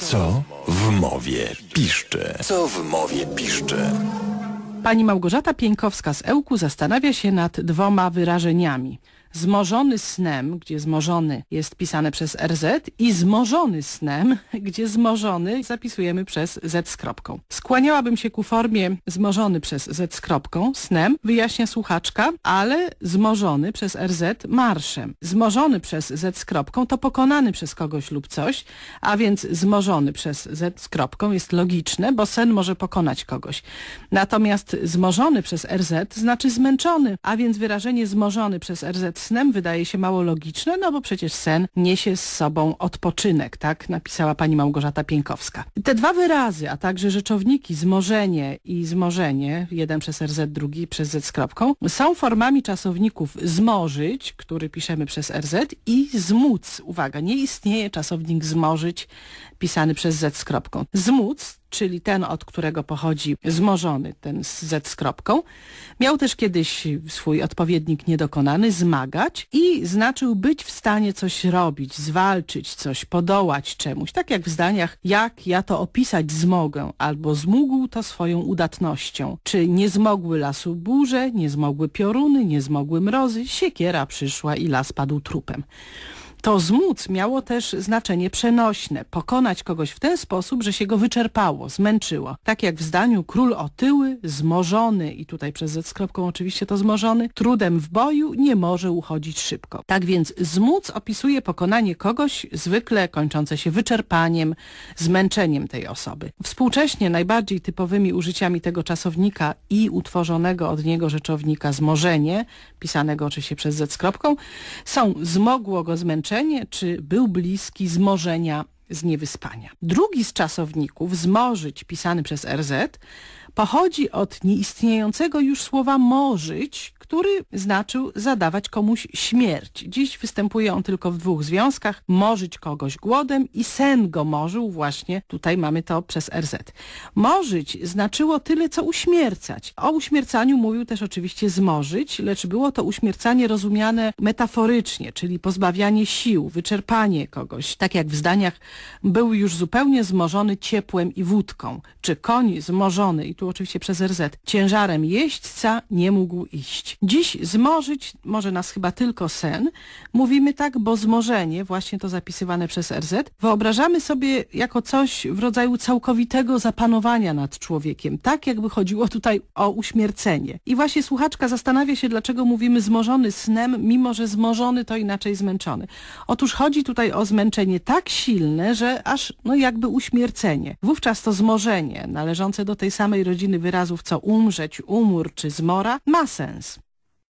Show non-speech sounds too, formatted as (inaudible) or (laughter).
Co w mowie piszcze? Co w mowie piszcze? Pani Małgorzata Pieńkowska z Ełku zastanawia się nad dwoma wyrażeniami. Zmożony snem, gdzie zmożony jest pisane przez RZ i zmożony snem, (laughs) gdzie zmożony zapisujemy przez Z z kropką. Skłaniałabym się ku formie zmożony przez Z z kropką, snem, wyjaśnia słuchaczka, ale zmożony przez RZ marszem. Zmożony przez Z z kropką to pokonany przez kogoś lub coś, a więc zmożony przez Z z kropką jest logiczne, bo sen może pokonać kogoś. Natomiast zmożony przez RZ znaczy zmęczony, a więc wyrażenie zmożony przez RZ snem wydaje się mało logiczne, no bo przecież sen niesie z sobą odpoczynek, tak napisała pani Małgorzata Pieńkowska. Te dwa wyrazy, a także rzeczowniki zmożenie i zmożenie, jeden przez RZ, drugi przez Z z kropką, są formami czasowników zmorzyć, który piszemy przez RZ i zmóc. Uwaga, nie istnieje czasownik zmorzyć pisany przez Z z kropką. Zmóc czyli ten, od którego pochodzi zmożony, ten z Z z kropką, miał też kiedyś swój odpowiednik niedokonany zmagać i znaczył być w stanie coś robić, zwalczyć coś, podołać czemuś. Tak jak w zdaniach, jak ja to opisać zmogę, albo zmógł to swoją udatnością. Czy nie zmogły lasu burze, nie zmogły pioruny, nie zmogły mrozy, siekiera przyszła i las padł trupem to zmóc miało też znaczenie przenośne. Pokonać kogoś w ten sposób, że się go wyczerpało, zmęczyło. Tak jak w zdaniu król otyły, zmożony i tutaj przez Z kropką oczywiście to zmożony, trudem w boju nie może uchodzić szybko. Tak więc zmóc opisuje pokonanie kogoś zwykle kończące się wyczerpaniem, zmęczeniem tej osoby. Współcześnie najbardziej typowymi użyciami tego czasownika i utworzonego od niego rzeczownika zmożenie, pisanego oczywiście przez Z z kropką, są zmogło go zmęczenie, zmęczenie, czy był bliski zmorzenia z niewyspania. Drugi z czasowników, zmorzyć, pisany przez RZ, pochodzi od nieistniejącego już słowa morzyć, który znaczył zadawać komuś śmierć. Dziś występuje on tylko w dwóch związkach, morzyć kogoś głodem i sen go morzył, właśnie tutaj mamy to przez RZ. Morzyć znaczyło tyle, co uśmiercać. O uśmiercaniu mówił też oczywiście zmorzyć, lecz było to uśmiercanie rozumiane metaforycznie, czyli pozbawianie sił, wyczerpanie kogoś, tak jak w zdaniach był już zupełnie zmorzony ciepłem i wódką, czy koń zmorzony i tu tu oczywiście przez RZ, ciężarem jeźdźca nie mógł iść. Dziś zmorzyć może nas chyba tylko sen. Mówimy tak, bo zmorzenie, właśnie to zapisywane przez RZ, wyobrażamy sobie jako coś w rodzaju całkowitego zapanowania nad człowiekiem, tak jakby chodziło tutaj o uśmiercenie. I właśnie słuchaczka zastanawia się, dlaczego mówimy zmorzony snem, mimo że zmorzony to inaczej zmęczony. Otóż chodzi tutaj o zmęczenie tak silne, że aż no jakby uśmiercenie. Wówczas to zmorzenie należące do tej samej rodziny rodziny wyrazów co umrzeć, umór czy zmora ma sens.